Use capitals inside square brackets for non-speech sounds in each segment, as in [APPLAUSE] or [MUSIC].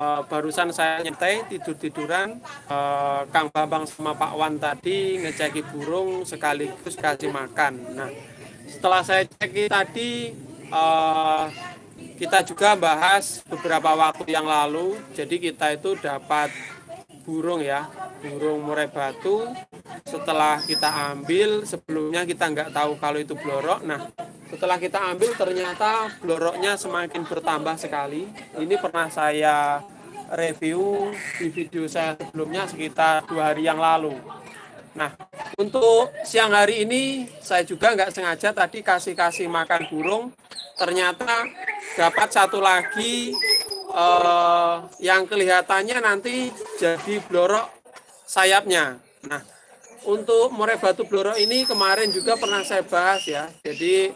uh, barusan saya nyetai tidur tiduran uh, eh, Kang Bambang sama Pak Wan tadi ngeceki burung sekaligus kasih makan. Nah setelah saya ceki tadi uh, kita juga bahas beberapa waktu yang lalu. Jadi kita itu dapat burung ya burung murai batu setelah kita ambil sebelumnya kita nggak tahu kalau itu blorok nah setelah kita ambil ternyata bloroknya semakin bertambah sekali ini pernah saya review di video saya sebelumnya sekitar dua hari yang lalu. Nah, untuk siang hari ini saya juga nggak sengaja tadi kasih-kasih makan burung, ternyata dapat satu lagi eh, yang kelihatannya nanti jadi blorok sayapnya. Nah, untuk murai batu blorok ini kemarin juga pernah saya bahas ya. Jadi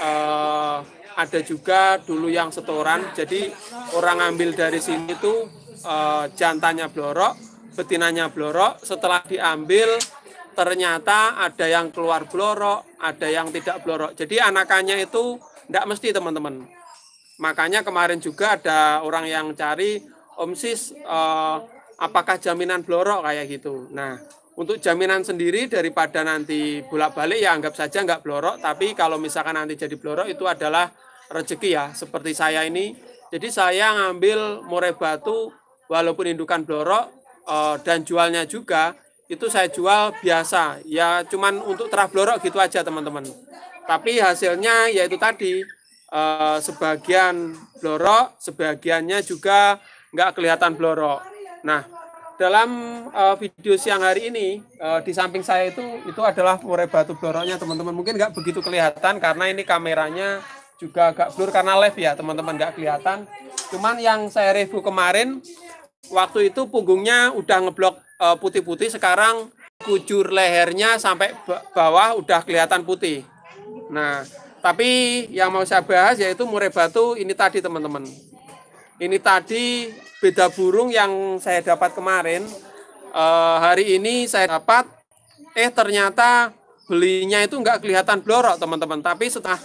eh, ada juga dulu yang setoran. Jadi orang ambil dari sini tuh uh, eh, jantannya blorok, betinanya blorok. Setelah diambil ternyata ada yang keluar blorok, ada yang tidak blorok. Jadi anakannya itu tidak mesti teman-teman. Makanya kemarin juga ada orang yang cari Om Sis, eh, apakah jaminan blorok kayak gitu. Nah, untuk jaminan sendiri daripada nanti bolak-balik ya anggap saja nggak blorok tapi kalau misalkan nanti jadi blorok itu adalah rezeki ya seperti saya ini jadi saya ngambil more batu walaupun indukan blorok eh, dan jualnya juga itu saya jual biasa ya cuman untuk terah blorok gitu aja teman-teman tapi hasilnya yaitu tadi eh, sebagian blorok sebagiannya juga nggak kelihatan blorok nah dalam uh, video siang hari ini uh, di samping saya itu itu adalah murai batu bloroknya teman-teman mungkin nggak begitu kelihatan karena ini kameranya juga agak blur karena live ya teman-teman nggak kelihatan cuman yang saya review kemarin waktu itu punggungnya udah ngeblok putih eh, putih-putih sekarang kujur lehernya sampai bawah udah kelihatan putih nah tapi yang mau saya bahas yaitu murai batu ini tadi teman-teman ini tadi beda burung yang saya dapat kemarin e, hari ini saya dapat eh ternyata belinya itu nggak kelihatan blorok teman-teman tapi setelah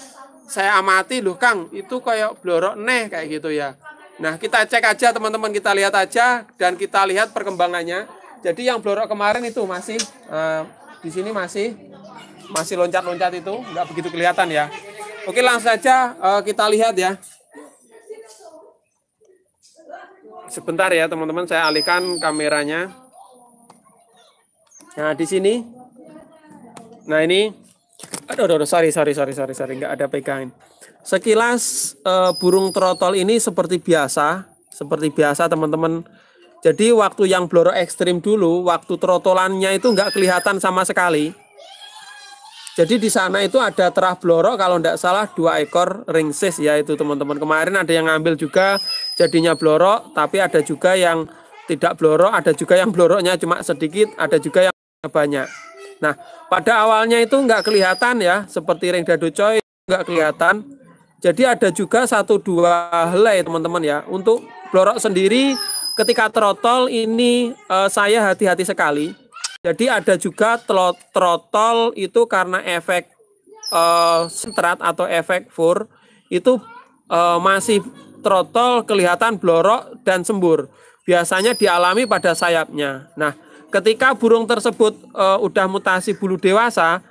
saya amati loh Kang itu kayak blorok neh kayak gitu ya nah kita cek aja teman-teman kita lihat aja dan kita lihat perkembangannya jadi yang blorok kemarin itu masih e, di sini masih masih loncat-loncat itu nggak begitu kelihatan ya oke langsung saja eh, kita lihat ya Sebentar ya teman-teman, saya alihkan kameranya. Nah di sini, nah ini, aduh, aduh, aduh sorry, sorry, sorry, sorry, sorry, nggak ada pegangin. Sekilas uh, burung trotol ini seperti biasa, seperti biasa teman-teman. Jadi waktu yang bloro ekstrim dulu, waktu trotolannya itu nggak kelihatan sama sekali. Jadi di sana itu ada terah blorok kalau tidak salah dua ekor ringsis ya itu teman-teman. Kemarin ada yang ngambil juga jadinya blorok, tapi ada juga yang tidak blorok, ada juga yang bloroknya cuma sedikit, ada juga yang banyak. Nah, pada awalnya itu nggak kelihatan ya, seperti ring dadu coy nggak kelihatan. Jadi ada juga satu dua helai teman-teman ya. Untuk blorok sendiri ketika trotol ini eh, saya hati-hati sekali. Jadi ada juga trotol itu karena efek eh, strat atau efek fur itu eh, masih trotol kelihatan blorok dan sembur. Biasanya dialami pada sayapnya. Nah, ketika burung tersebut e, udah mutasi bulu dewasa,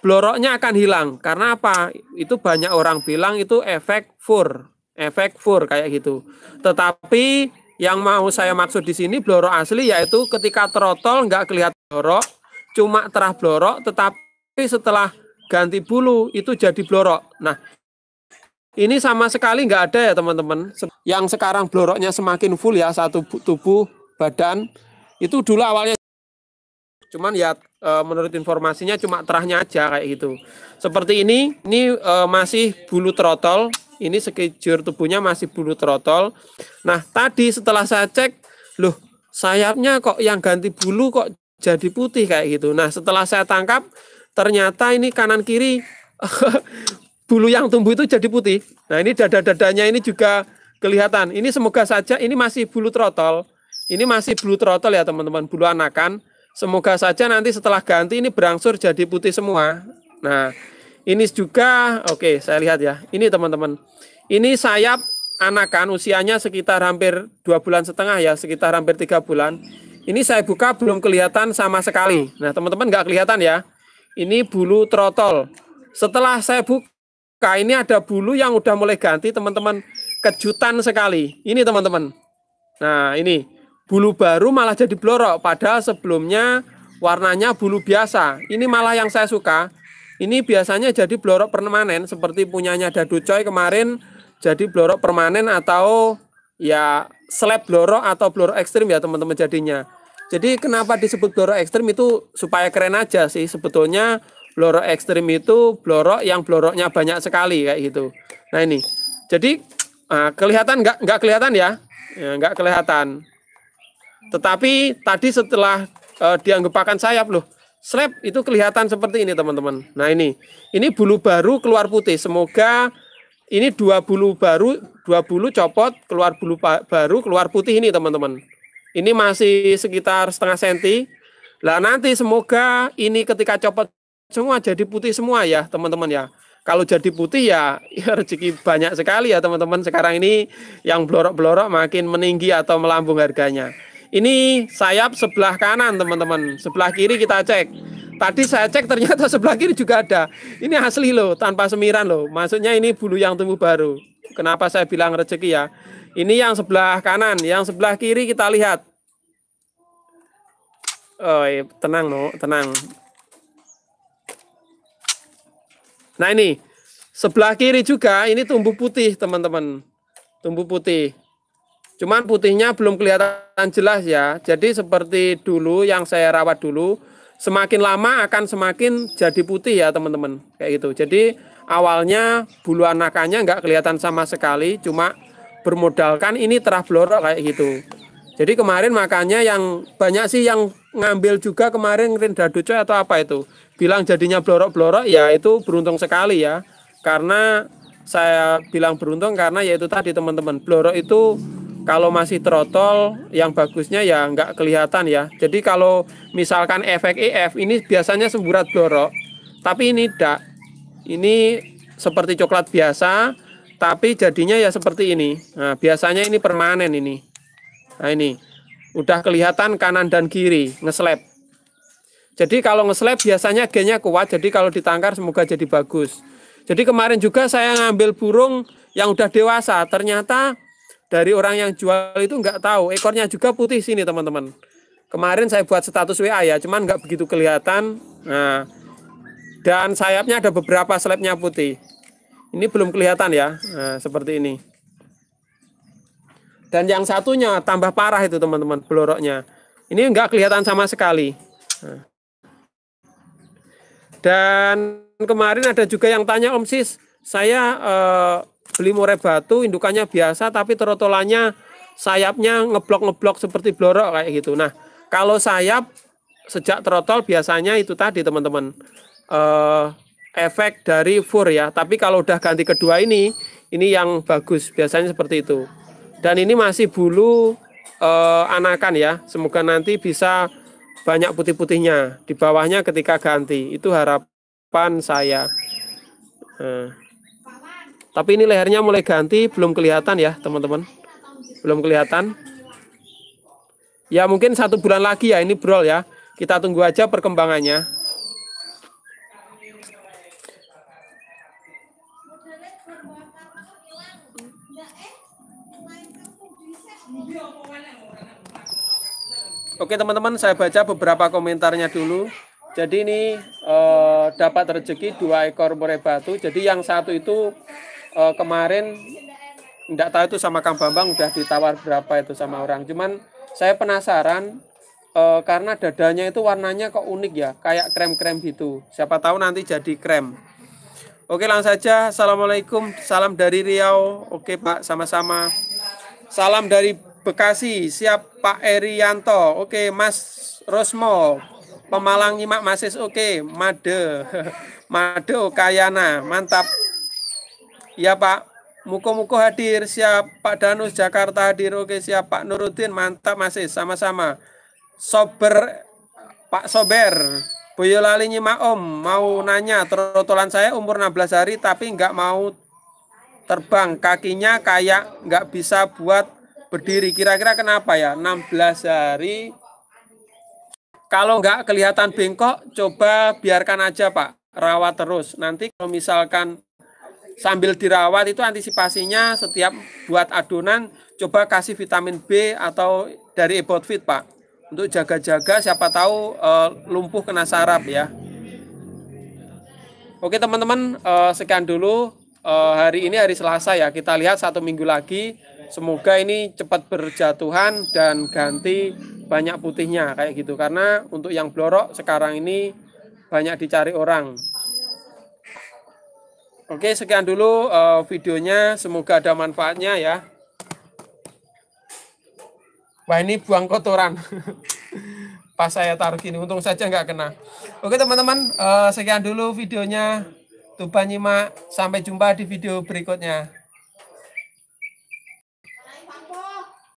bloroknya akan hilang. Karena apa? Itu banyak orang bilang itu efek fur, efek fur kayak gitu. Tetapi yang mau saya maksud di sini blorok asli yaitu ketika trotol nggak kelihatan blorok, cuma terah blorok, tetapi setelah ganti bulu itu jadi blorok. Nah, ini sama sekali nggak ada ya teman-teman. Yang sekarang bloroknya semakin full ya satu tubuh badan itu dulu awalnya cuman ya e, menurut informasinya cuma terahnya aja kayak gitu. Seperti ini, ini e, masih bulu trotol, ini sekejur tubuhnya masih bulu trotol. Nah, tadi setelah saya cek, loh, sayapnya kok yang ganti bulu kok jadi putih kayak gitu. Nah, setelah saya tangkap, ternyata ini kanan kiri [LAUGHS] bulu yang tumbuh itu jadi putih. Nah, ini dada-dadanya ini juga kelihatan. Ini semoga saja ini masih bulu trotol. Ini masih bulu trotol ya, teman-teman, bulu anakan. Semoga saja nanti setelah ganti ini berangsur jadi putih semua. Nah, ini juga oke, okay, saya lihat ya. Ini teman-teman. Ini sayap anakan usianya sekitar hampir dua bulan setengah ya, sekitar hampir tiga bulan. Ini saya buka belum kelihatan sama sekali. Nah, teman-teman nggak kelihatan ya. Ini bulu trotol. Setelah saya buka K ini ada bulu yang udah mulai ganti teman-teman kejutan sekali. Ini teman-teman. Nah ini bulu baru malah jadi blorok. Padahal sebelumnya warnanya bulu biasa. Ini malah yang saya suka. Ini biasanya jadi blorok permanen seperti punyanya Dadu Coy kemarin jadi blorok permanen atau ya slab blorok atau blorok ekstrim ya teman-teman jadinya. Jadi kenapa disebut blorok ekstrim itu supaya keren aja sih sebetulnya blorok ekstrim itu blorok yang bloroknya banyak sekali kayak gitu. Nah ini, jadi uh, kelihatan nggak nggak kelihatan ya, ya nggak ya, kelihatan. Tetapi tadi setelah uh, eh, dianggepakan sayap loh, slap itu kelihatan seperti ini teman-teman. Nah ini, ini bulu baru keluar putih. Semoga ini dua bulu baru, dua bulu copot keluar bulu baru keluar putih ini teman-teman. Ini masih sekitar setengah senti. Nah nanti semoga ini ketika copot semua jadi putih semua ya teman-teman ya kalau jadi putih ya, [LAUGHS] ya rezeki banyak sekali ya teman-teman sekarang ini yang blorok-blorok makin meninggi atau melambung harganya. Ini sayap sebelah kanan teman-teman, sebelah kiri kita cek. Tadi saya cek ternyata [LAUGHS] sebelah kiri juga ada. Ini asli loh, tanpa semiran loh. Maksudnya ini bulu yang tumbuh baru. Kenapa saya bilang rezeki ya? Ini yang sebelah kanan, yang sebelah kiri kita lihat. Oh, tenang no, tenang. Nah ini sebelah kiri juga ini tumbuh putih teman-teman, tumbuh putih. Cuman putihnya belum kelihatan jelas ya. Jadi seperti dulu yang saya rawat dulu, semakin lama akan semakin jadi putih ya teman-teman kayak gitu jadi awalnya bulu anakannya nggak kelihatan sama sekali cuma bermodalkan ini terah blorok kayak gitu jadi kemarin makanya yang banyak sih yang ngambil juga kemarin dadu coy atau apa itu bilang jadinya blorok-blorok ya itu beruntung sekali ya karena saya bilang beruntung karena yaitu tadi teman-teman blorok itu kalau masih trotol yang bagusnya ya nggak kelihatan ya jadi kalau misalkan efek EF ini biasanya semburat blorok tapi ini tidak ini seperti coklat biasa tapi jadinya ya seperti ini nah biasanya ini permanen ini nah ini udah kelihatan kanan dan kiri ngeslep. Jadi kalau ngeslep biasanya gennya kuat, jadi kalau ditangkar semoga jadi bagus. Jadi kemarin juga saya ngambil burung yang udah dewasa, ternyata dari orang yang jual itu nggak tahu, ekornya juga putih sini teman-teman. Kemarin saya buat status WA ya, cuman nggak begitu kelihatan. Nah, dan sayapnya ada beberapa selepnya putih. Ini belum kelihatan ya, nah, seperti ini. Dan yang satunya tambah parah itu teman-teman peloroknya Ini enggak kelihatan sama sekali. Nah. Dan kemarin ada juga yang tanya Om Sis, saya eh, beli murai batu indukannya biasa tapi terotolannya sayapnya ngeblok-ngeblok seperti blorok kayak gitu. Nah, kalau sayap sejak terotol biasanya itu tadi teman-teman. Eh, efek dari fur ya. Tapi kalau udah ganti kedua ini, ini yang bagus biasanya seperti itu. Dan ini masih bulu eh, anakan ya. Semoga nanti bisa banyak putih-putihnya di bawahnya ketika ganti. Itu harapan saya. Nah. Tapi ini lehernya mulai ganti belum kelihatan ya, teman-teman. Belum kelihatan. Ya mungkin satu bulan lagi ya ini brol ya. Kita tunggu aja perkembangannya. Oke teman-teman, saya baca beberapa komentarnya dulu. Jadi ini eh, dapat rezeki dua ekor murai batu. Jadi yang satu itu eh, kemarin tidak tahu itu sama Kang Bambang udah ditawar berapa itu sama orang. Cuman saya penasaran eh, karena dadanya itu warnanya kok unik ya, kayak krem-krem gitu. Siapa tahu nanti jadi krem. Oke langsung saja. Assalamualaikum. Salam dari Riau. Oke Pak, sama-sama. Salam dari Bekasi, siap Pak Erianto. Oke, Mas Rosmo. Pemalang Nyimak Masis. Oke, Made. [LAUGHS] Made Kayana. Mantap. Ya, Pak. Muko-muko hadir, siap Pak Danus Jakarta hadir. Oke, siap Pak Nurudin. Mantap Masis, sama-sama. Sober Pak Sober. Boyolali Nyimak Om mau nanya trotolan saya umur 16 hari tapi nggak mau terbang kakinya kayak nggak bisa buat berdiri. Kira-kira kenapa ya? 16 hari. Kalau nggak kelihatan bengkok, coba biarkan aja Pak. Rawat terus. Nanti kalau misalkan sambil dirawat itu antisipasinya setiap buat adonan coba kasih vitamin B atau dari Ebotfit Pak untuk jaga-jaga siapa tahu e, lumpuh kena sarap ya Oke teman-teman e, sekian dulu e, hari ini hari Selasa ya kita lihat satu minggu lagi Semoga ini cepat berjatuhan dan ganti banyak putihnya kayak gitu karena untuk yang blorok sekarang ini banyak dicari orang. Oke, sekian dulu uh, videonya. Semoga ada manfaatnya ya. Wah, ini buang kotoran. [LAUGHS] Pas saya taruh gini, untung saja nggak kena. Oke, teman-teman, uh, sekian dulu videonya. tuh nyimak. Sampai jumpa di video berikutnya.